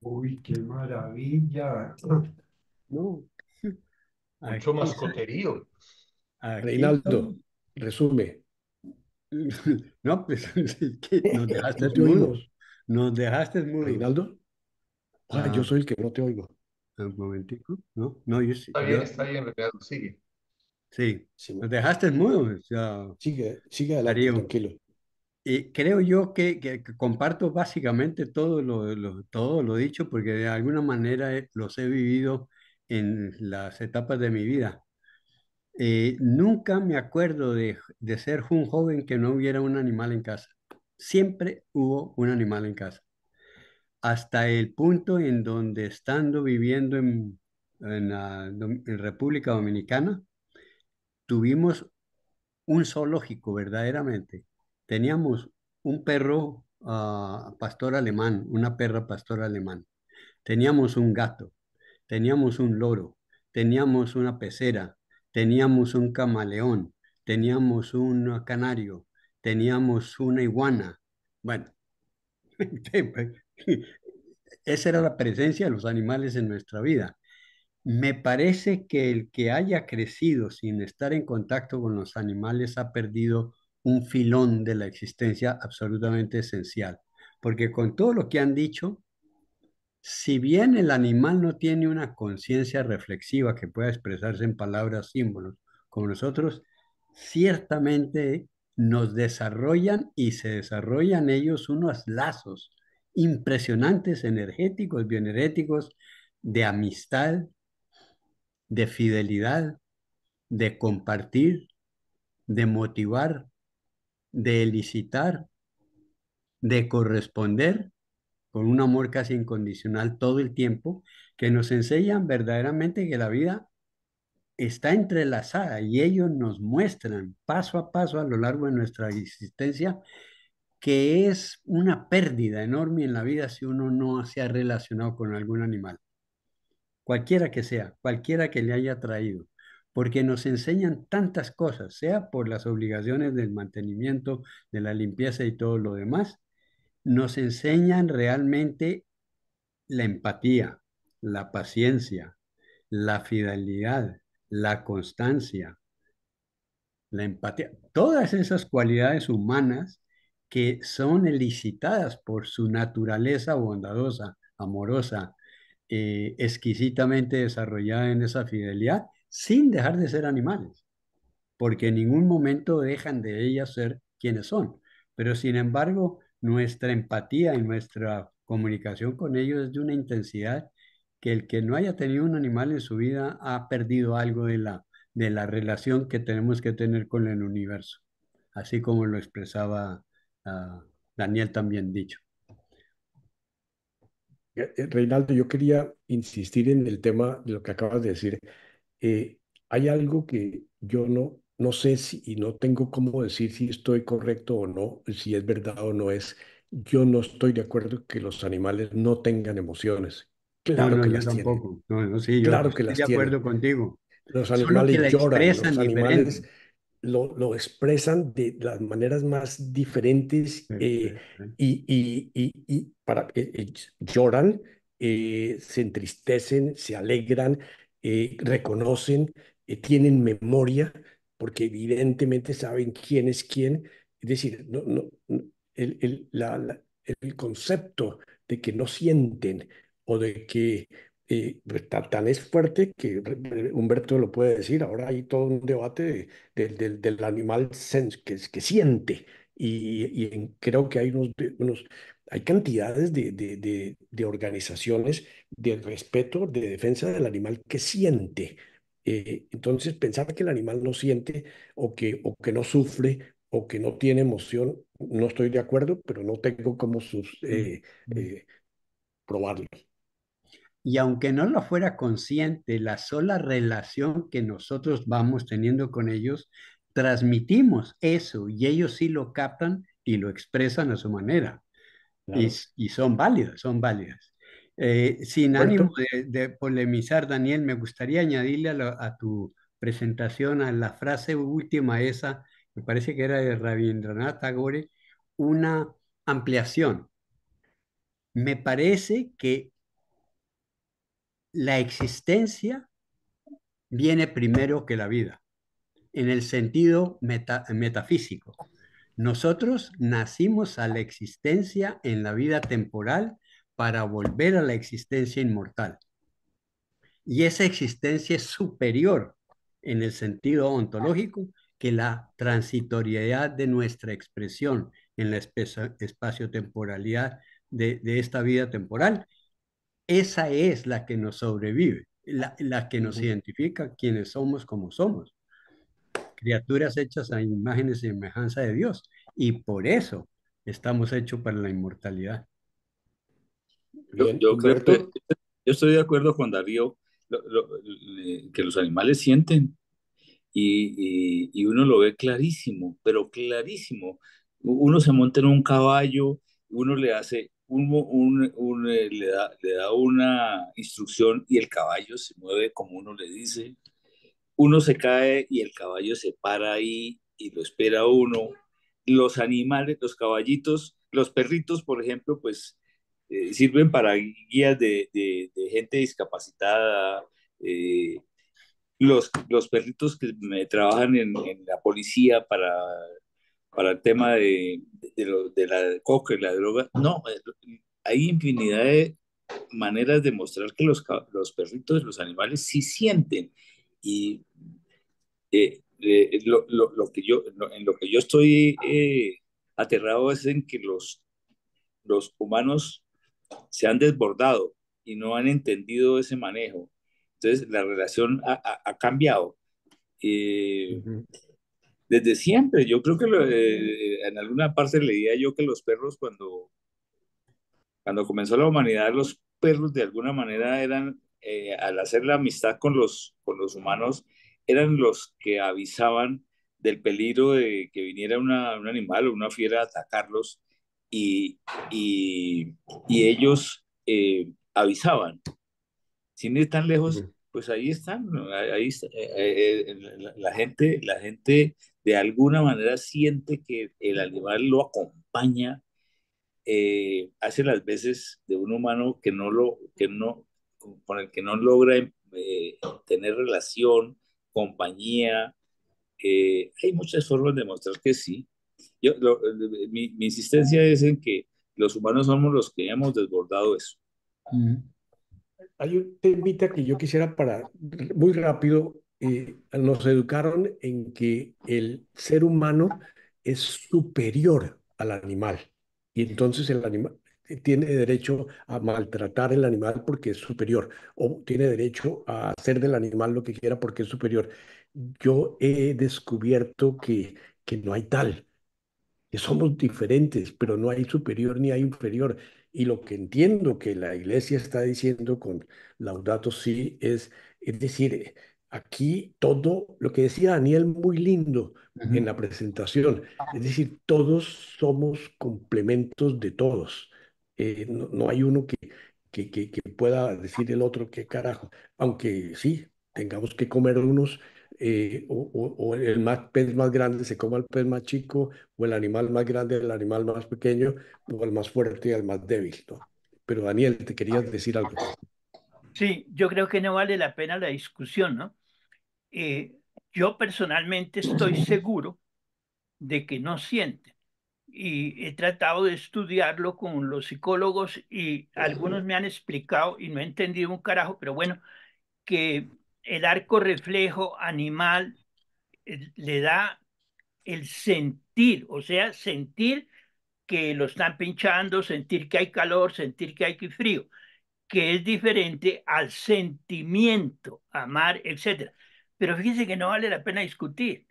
Uy, qué maravilla. No. Mucho mascoterío. Reinaldo, resume. No, pues nos dejaste mudos. Nos dejaste mudo. Reinaldo, ah, ah. yo soy el que no te oigo. Ah, un momentico. No, no, yo sí. Está bien, está bien, Reinaldo, sigue. Sí, sí. nos dejaste mudo. O sea, sigue, sigue adelante, tranquilo creo yo que, comparto básicamente todo lo, todo dicho porque de alguna manera eh, los he vivido en las etapas de mi vida. Eh, nunca me acuerdo de, ser un joven que no hubiera un animal en casa. Siempre hubo un animal en casa. Hasta el punto en donde estando viviendo en, en, la, República Dominicana, tuvimos un zoológico verdaderamente. Teníamos un perro ah, pastor alemán, una perra pastor alemán. Teníamos un gato, teníamos un loro, teníamos una pecera, teníamos un camaleón, teníamos un canario, teníamos una iguana. Bueno, pues, esa era la presencia de los animales en nuestra vida. Me parece que el que haya crecido sin estar en contacto con los animales ha perdido un filón de la existencia absolutamente esencial. Porque con todo lo que han dicho, si bien el animal no tiene una conciencia reflexiva que pueda expresarse en palabras, símbolos, como nosotros, ciertamente nos desarrollan y se desarrollan ellos unos lazos impresionantes, energéticos, bioenergéticos, de amistad, de fidelidad, de compartir, de motivar, de licitar de corresponder con un amor casi incondicional todo el tiempo, que nos enseñan verdaderamente que la vida está entrelazada y ellos nos muestran paso a paso a lo largo de nuestra existencia que es una pérdida enorme en la vida si uno no se ha relacionado con algún animal, cualquiera que sea, cualquiera que le haya traído porque nos enseñan tantas cosas, sea por las obligaciones del mantenimiento, de la limpieza y todo lo demás, nos enseñan realmente la empatía, la paciencia, la fidelidad, la constancia, la empatía, todas esas cualidades humanas que son elicitadas por su naturaleza bondadosa, amorosa, eh, exquisitamente desarrollada en esa fidelidad sin dejar de ser animales, porque en ningún momento dejan de ellas ser quienes son. Pero sin embargo, nuestra empatía y nuestra comunicación con ellos es de una intensidad que el que no haya tenido un animal en su vida ha perdido algo de la, de la relación que tenemos que tener con el universo, así como lo expresaba ah, Daniel también dicho. Eh, eh, Reinaldo, yo quería insistir en el tema de lo que acabas de decir eh, hay algo que yo no, no sé si, y no tengo cómo decir si estoy correcto o no, si es verdad o no es, yo no estoy de acuerdo que los animales no tengan emociones. Claro que las tienen. No, sí, yo estoy de acuerdo contigo. Los animales lloran, los animales lo, lo, expresan de las maneras más diferentes eh, y, y, y, para, eh, lloran, se entristecen, se alegran, eh, reconocen, eh, tienen memoria, porque evidentemente saben quién es quién. Es decir, no, no, el, el, concepto de que no sienten o de que eh, está pues, tan, es fuerte que Humberto lo puede decir. Ahora hay todo un debate del, del animal sense, que, que siente, y, creo que hay unos, hay cantidades de, de, de, organizaciones de respeto, de defensa del animal que siente. Eh, entonces, pensar que el animal no siente o que, o que no sufre o que no tiene emoción, no estoy de acuerdo, pero no tengo cómo sus, mm, eh, mm. Eh, probarlo. Y aunque no lo fuera consciente, la sola relación que nosotros vamos teniendo con ellos transmitimos eso y ellos sí lo captan y lo expresan a su manera. Y, son válidas, son válidas. Eh, sin ánimo de, polemizar, Daniel, me gustaría añadirle a, tu presentación a la frase última esa, me parece que era de Rabindranath Tagore, una ampliación. Me parece que la existencia viene primero que la vida en el sentido metafísico. Nosotros nacimos a la existencia en la vida temporal para volver a la existencia inmortal. Y esa existencia es superior en el sentido ontológico que la transitoriedad de nuestra expresión en la espacio-temporalidad de, esta vida temporal. Esa es la que nos sobrevive, la, la que nos identifica quienes somos como somos criaturas hechas a imágenes y semejanza de Dios. Y por eso estamos hechos para la inmortalidad. Yo, estoy de acuerdo, con Darío, que los animales sienten y, uno lo ve clarísimo, pero clarísimo. Uno se monta en un caballo, uno le hace, un, eh, le, da, le da una instrucción y el caballo se mueve como uno le dice uno se cae y el caballo se para ahí y lo espera uno. Los animales, los caballitos, los perritos, por ejemplo, pues eh, sirven para guías de, gente discapacitada. Eh, los, los perritos que trabajan en, la policía para, para el tema de, de, la coca y la droga. No, eh, hay infinidad de maneras de mostrar que los, los perritos, los animales sí sienten y eh, eh, lo, lo, lo, que yo, en lo que yo estoy eh, aterrado es en que los, los humanos se han desbordado y no han entendido ese manejo. Entonces, la relación ha, ha, cambiado. Desde siempre, yo creo que en alguna parte leía yo que los perros cuando, cuando comenzó la humanidad, los perros de alguna manera eran eh, al hacer la amistad con los, con los humanos, eran los que avisaban del peligro de que viniera un animal o una fiera a atacarlos y, ellos eh, avisaban. Sin ir tan lejos, pues ahí están, eh, la, gente, la gente de alguna manera siente que el animal lo acompaña, hace las veces de un humano que no lo, que no, con el que no logra eh, tener relación, compañía. Eh, hay muchas formas de mostrar que sí. Yo, eh, mi, insistencia es en que los humanos somos los que hemos desbordado eso. Hay un temita que yo quisiera para, muy rápido, nos educaron en que el ser humano es superior al animal. Y entonces el, animal tiene derecho a maltratar el animal porque es superior o tiene derecho a hacer del animal lo que quiera porque es superior. Yo he descubierto que, que no hay tal, que somos diferentes, pero no hay superior ni hay inferior. Y lo que entiendo que la iglesia está diciendo con Laudato Si es, es decir, aquí todo, lo que decía Daniel muy lindo en la presentación, es decir, todos somos complementos de todos. Eh, no, hay uno que, que, pueda decir el otro qué carajo, aunque sí, tengamos que comer unos. Eh, o, el más, pez más grande se coma el pez más chico, o el animal más grande, el animal más pequeño, o el más fuerte y el más débil. Pero Daniel, te querías decir algo. Sí, yo creo que no vale la pena la discusión, ¿no? Eh, yo personalmente estoy seguro de que no siente y he tratado de estudiarlo con los psicólogos y algunos me han explicado y no he entendido un carajo, pero bueno, que el arco reflejo animal eh, le da el sentir, o sea, sentir que lo están pinchando, sentir que hay calor, sentir que hay frío, que es diferente al sentimiento, amar, etc. Pero fíjense que no vale la pena discutir.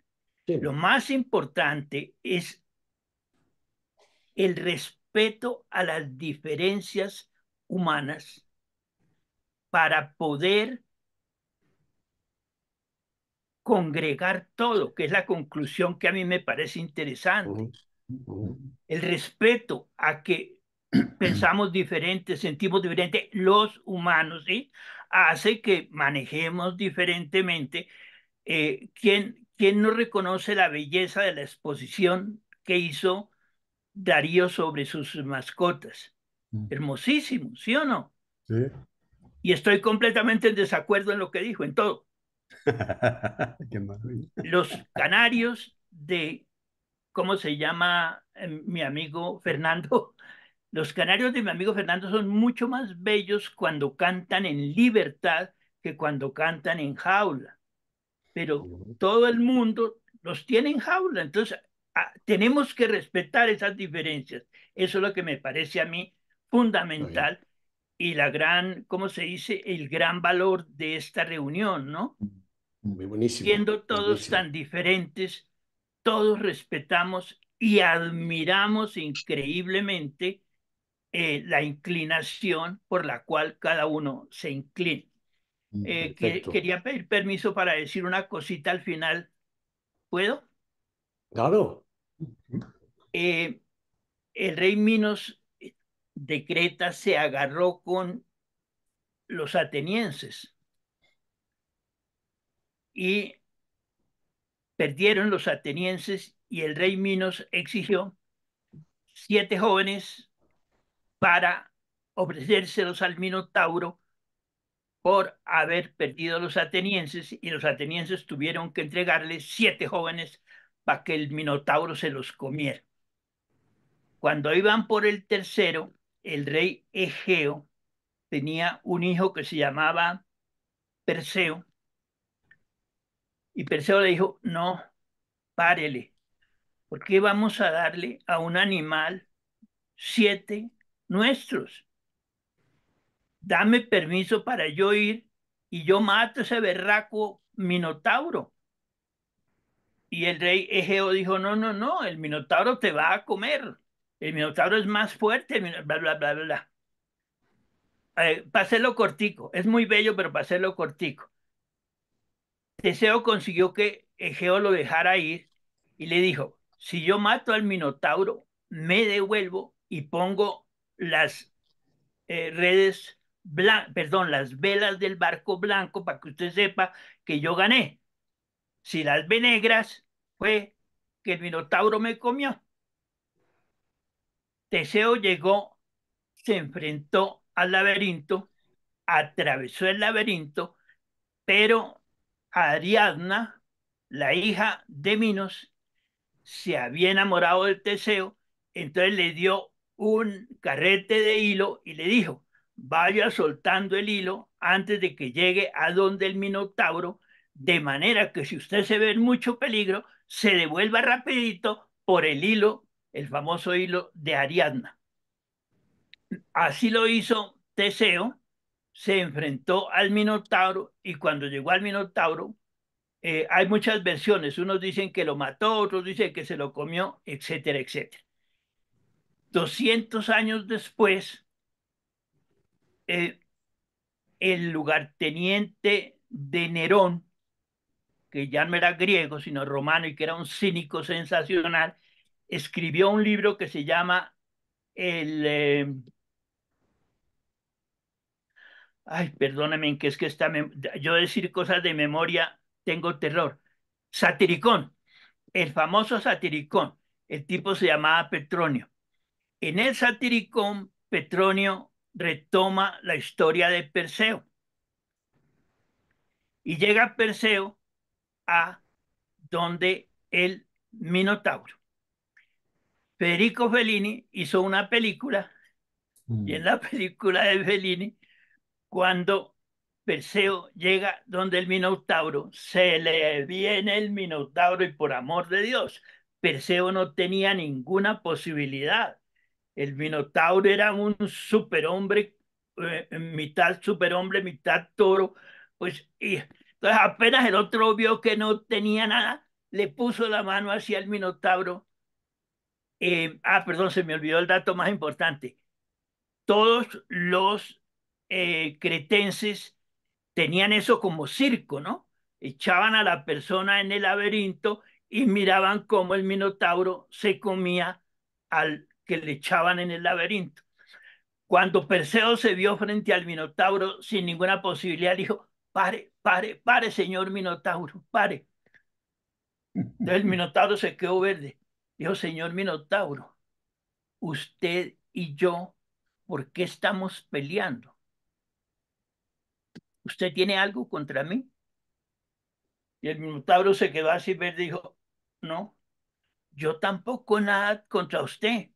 Lo más importante es el respeto a las diferencias humanas para poder congregar todo, que es la conclusión que a mí me parece interesante. El respeto a que pensamos diferente, sentimos diferente, los humanos, ¿sí? Hace que manejemos diferentemente. Eh, ¿Quién no reconoce la belleza de la exposición que hizo Darío sobre sus mascotas. Mm. Hermosísimo, ¿sí o no? Sí. Y estoy completamente en desacuerdo en lo que dijo, en todo. Los canarios de, ¿cómo se llama em, mi amigo Fernando? Los canarios de mi amigo Fernando son mucho más bellos cuando cantan en libertad que cuando cantan en jaula. Pero todo el mundo los tiene en jaula. Entonces, tenemos que respetar esas diferencias. Eso es lo que me parece a mí fundamental y la gran, ¿cómo se dice? El gran valor de esta reunión, ¿no? Muy buenísimo. Siendo todos tan diferentes, todos respetamos y admiramos increíblemente eh, la inclinación por la cual cada uno se inclina. Mm, eh, quería pedir permiso para decir una cosita al final. ¿Puedo? Claro. Eh, el rey Minos de Creta se agarró con los atenienses y perdieron los atenienses y el rey Minos exigió siete jóvenes para ofrecérselos al Minotauro por haber perdido los atenienses y los atenienses tuvieron que entregarle siete jóvenes para que el Minotauro se los comiera. Cuando iban por el tercero, el rey Egeo tenía un hijo que se llamaba Perseo. Y Perseo le dijo, no, párele, porque vamos a darle a un animal siete nuestros. Dame permiso para yo ir y yo mato ese berraco minotauro. Y el rey Egeo dijo, no, no, no, el Minotauro te va a comer. El Minotauro es más fuerte, bla, bla, bla, bla. Eh, paselo cortico, es muy bello, pero paselo cortico. Teseo consiguió que Egeo lo dejara ir y le dijo, si yo mato al Minotauro, me devuelvo y pongo las eh, redes, perdón, las velas del barco blanco para que usted sepa que yo gané si las venegras fue que el minotauro me comió. Teseo llegó, se enfrentó al laberinto, atravesó el laberinto, pero Ariadna, la hija de Minos, se había enamorado de Teseo, entonces le dio un carrete de hilo y le dijo, vaya soltando el hilo antes de que llegue a donde el Minotauro de manera que si usted se ve en mucho peligro, se devuelva rapidito por el hilo, el famoso hilo de Ariadna. Así lo hizo Teseo, se enfrentó al Minotauro y cuando llegó al Minotauro, eh, hay muchas versiones, unos dicen que lo mató, otros dicen que se lo comió, etcétera, etcétera. 200 años después, eh, el lugarteniente de Nerón que ya no era griego, sino romano y que era un cínico sensacional, escribió un libro que se llama El... Eh, ay, perdóname, que es que esta yo decir cosas de memoria tengo terror. Satiricón, el famoso satiricón, el tipo se llamaba Petronio. En el satiricón, Petronio retoma la historia de Perseo. Y llega Perseo donde el Minotauro. Federico Fellini hizo una película y en mm. la película de Fellini, cuando Perseo llega donde el Minotauro, se le viene el Minotauro y por amor de Dios, Perseo no tenía ninguna posibilidad. El Minotauro era un superhombre, eh, mitad superhombre, mitad toro, pues y entonces apenas el otro vio que no tenía nada, le puso la mano hacia el minotauro. Eh, ah, perdón, se me olvidó el dato más importante. Todos los eh, cretenses tenían eso como circo, ¿no? Echaban a la persona en el laberinto y miraban cómo el minotauro se comía al que le echaban en el laberinto. Cuando Perseo se vio frente al minotauro sin ninguna posibilidad, dijo, pare, pare, pare, señor Minotauro, pare. Entonces el Minotauro se quedó verde. Dijo, señor Minotauro, usted y yo, ¿por qué estamos peleando? ¿Usted tiene algo contra mí? Y el Minotauro se quedó así verde y dijo, no, yo tampoco nada contra usted.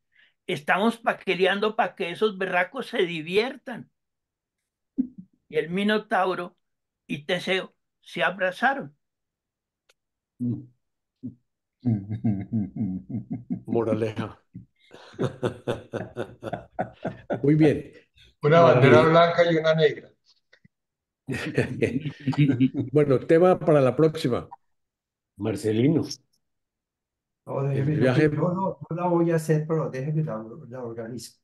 Estamos paqueleando para que esos berracos se diviertan. Y el Minotauro y Teseo se abrazaron. Moraleja. Muy bien. Una bandera blanca y una negra. bueno, tema para la próxima. Marcelino. No, déjeme, la voy a hacer, pero déjeme la, la organizo.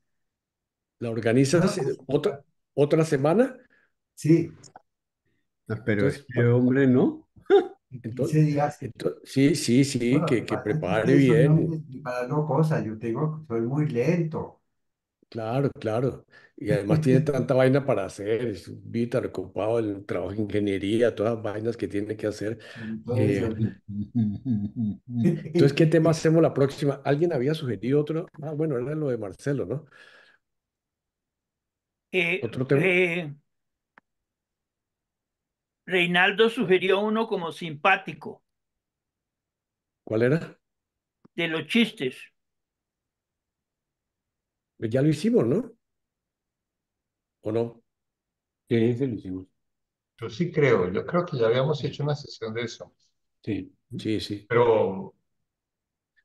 ¿La organizas eh, otra, otra semana? Sí. Ah, pero este hombre no. Entonces, sí, sí, sí, que, que prepare bien. Para no cosas, yo tengo, soy muy lento. Claro, claro. Y además tiene tanta vaina para hacer, es un el trabajo de ingeniería, todas vainas que tiene que hacer. Eh. Entonces, ¿qué tema hacemos la próxima? ¿Alguien había sugerido otro? Ah, bueno, era lo de Marcelo, ¿no? Eh, ¿Otro tema? Eh, Reinaldo sugirió uno como simpático. ¿Cuál era? De los chistes. Ya lo hicimos, ¿no? ¿O no? lo hicimos. Yo sí creo, yo creo que ya habíamos hecho una sesión de eso. Sí, sí, sí. Pero...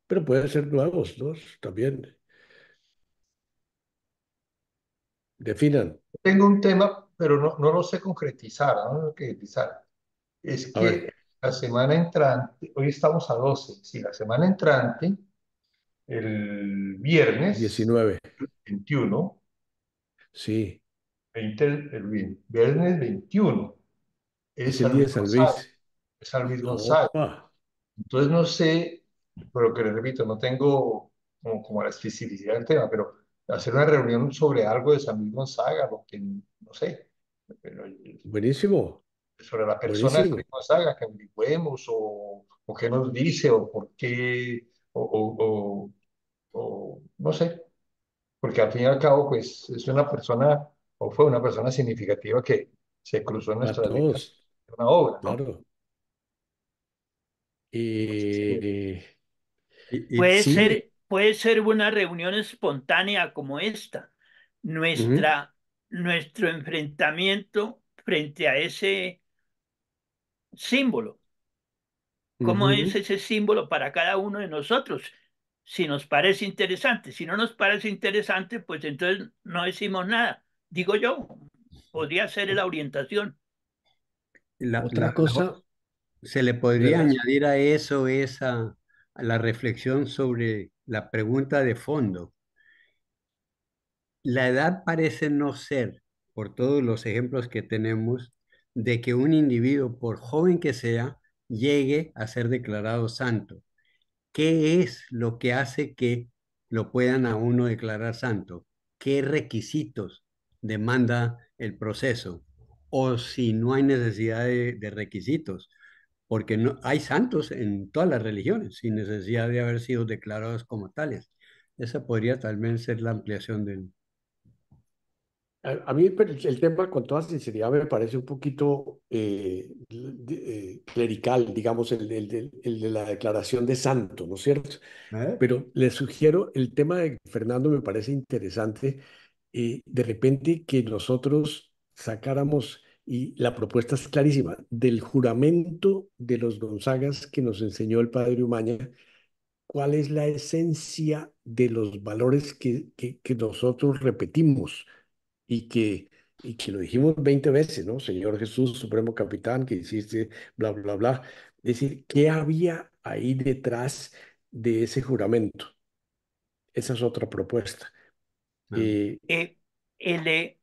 Pero puede ser nuevos, dos también. Definan. Tengo un tema pero no, no lo sé concretizar, no lo concretizar. Es que la semana entrante, hoy estamos a 12, si la semana entrante, el viernes 19, 21, sí, el viernes 21, es, el día de San Luis. Es González. Entonces no sé, pero que le repito, no tengo como, como la especificidad del tema, pero hacer una reunión sobre algo de San Luis Gonzaga, porque no sé. Buenísimo. Sobre la persona que nos haga, que o, o qué nos dice o por qué, o, o, no sé. Porque al fin y al cabo, pues es una persona o fue una persona significativa que se cruzó en nuestra vida Una obra, Claro. y puede ser, puede ser una reunión espontánea como esta. Nuestra, nuestro enfrentamiento frente a ese símbolo. ¿Cómo es ese símbolo para cada uno de nosotros? Si nos parece interesante, si no nos parece interesante, pues entonces no decimos nada. Digo yo, podría ser la orientación. La, Otra cosa, se le podría añadir a eso esa a la reflexión sobre la pregunta de fondo la edad parece no ser, por todos los ejemplos que tenemos, de que un individuo, por joven que sea, llegue a ser declarado santo. ¿Qué es lo que hace que lo puedan a uno declarar santo? ¿Qué requisitos demanda el proceso? O si no hay necesidad de, requisitos, porque no, hay santos en todas las religiones sin necesidad de haber sido declarados como tales. Esa podría tal vez ser la ampliación del, a, mí el, tema, con toda sinceridad, me parece un poquito eh, eh, clerical, digamos, el, de la declaración de santo, ¿no es cierto? Pero le sugiero, el tema de Fernando me parece interesante, eh, de repente que nosotros sacáramos, y la propuesta es clarísima, del juramento de los Gonzagas que nos enseñó el padre Umaña, cuál es la esencia de los valores que nosotros repetimos y que, y que lo dijimos 20 veces, ¿no? Señor Jesús, Supremo Capitán, que hiciste, bla, bla, bla. Es decir, ¿qué había ahí detrás de ese juramento? Esa es otra propuesta. Eh, eh, el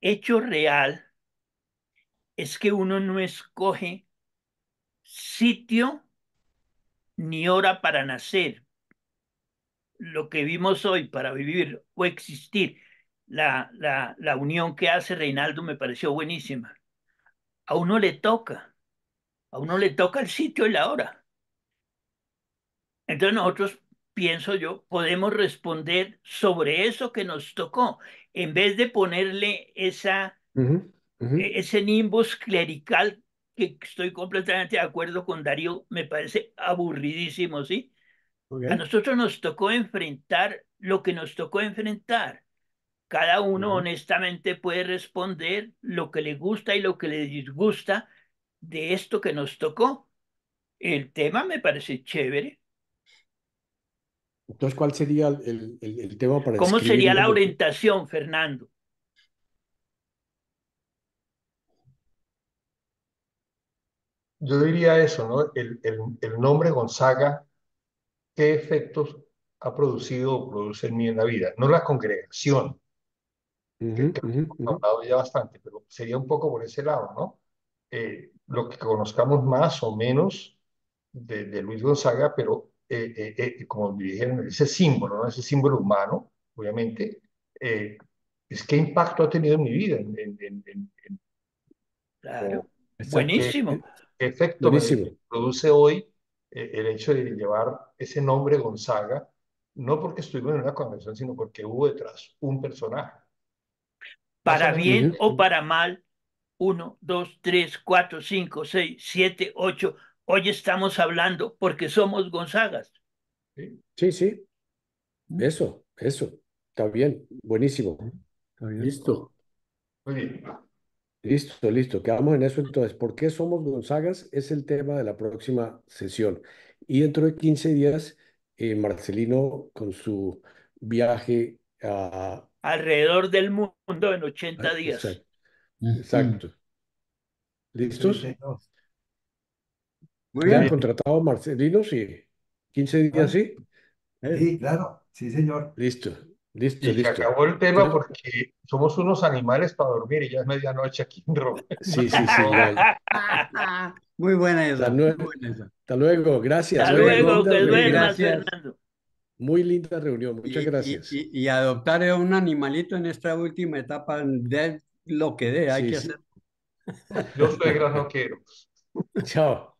hecho real es que uno no escoge sitio ni hora para nacer lo que vimos hoy para vivir o existir, la, la, la unión que hace Reinaldo me pareció buenísima. A uno le toca, a uno le toca el sitio y la hora. Entonces nosotros, pienso yo, podemos responder sobre eso que nos tocó, en vez de ponerle esa, e-, ese nimbus clerical que estoy completamente de acuerdo con Darío, me parece aburridísimo, ¿sí? A nosotros nos tocó enfrentar lo que nos tocó enfrentar. Cada uno honestamente puede responder lo que le gusta y lo que le disgusta de esto que nos tocó. El tema me parece chévere. Entonces, ¿cuál sería el, tema para ¿Cómo sería la orientación, Fernando? Yo diría eso, ¿no? El, el nombre Gonzaga ¿qué efectos ha producido o produce en mí en la vida? No la congregación, que, hablado ya bastante, pero sería un poco por ese lado, ¿no? Eh, lo que conozcamos más o menos de, Luis Gonzaga, pero eh, eh, como dijeron, ese símbolo, ¿no? ese símbolo humano, obviamente, es pues, qué impacto ha tenido en mi vida. claro. Buenísimo. ¿Qué efecto que produce hoy eh, el hecho de llevar ese nombre Gonzaga, no porque estuvimos en una convención, sino porque hubo detrás un personaje. Para bien o para mal, uno, dos, tres, cuatro, cinco, seis, siete, ocho, Hoy estamos hablando porque somos Gonzagas. Sí, sí. sí. Eso, eso. Está bien, buenísimo. Listo. Muy bien. Listo, listo, quedamos en eso entonces. ¿Por qué somos Gonzagas? Es el tema de la próxima sesión. Y dentro de 15 días, eh, Marcelino con su viaje a... Alrededor del mundo en 80 ah, días. Exacto. ¿Listos? Muy bien. han contratado a Marcelino? Sí. ¿15 días, sí? Sí, claro. Sí, señor. Listo. Listo, Se acabó el tema porque somos unos animales para dormir y ya es medianoche aquí en Roma. Sí, sí, sí. Muy buena esa. Hasta luego, Hasta luego. gracias. Hasta luego, Fernando. Muy linda reunión, muchas gracias. Y, adoptar a un animalito en esta última etapa, de lo que dé, hay que hacerlo. hacer. Los suegros no quiero. Chao.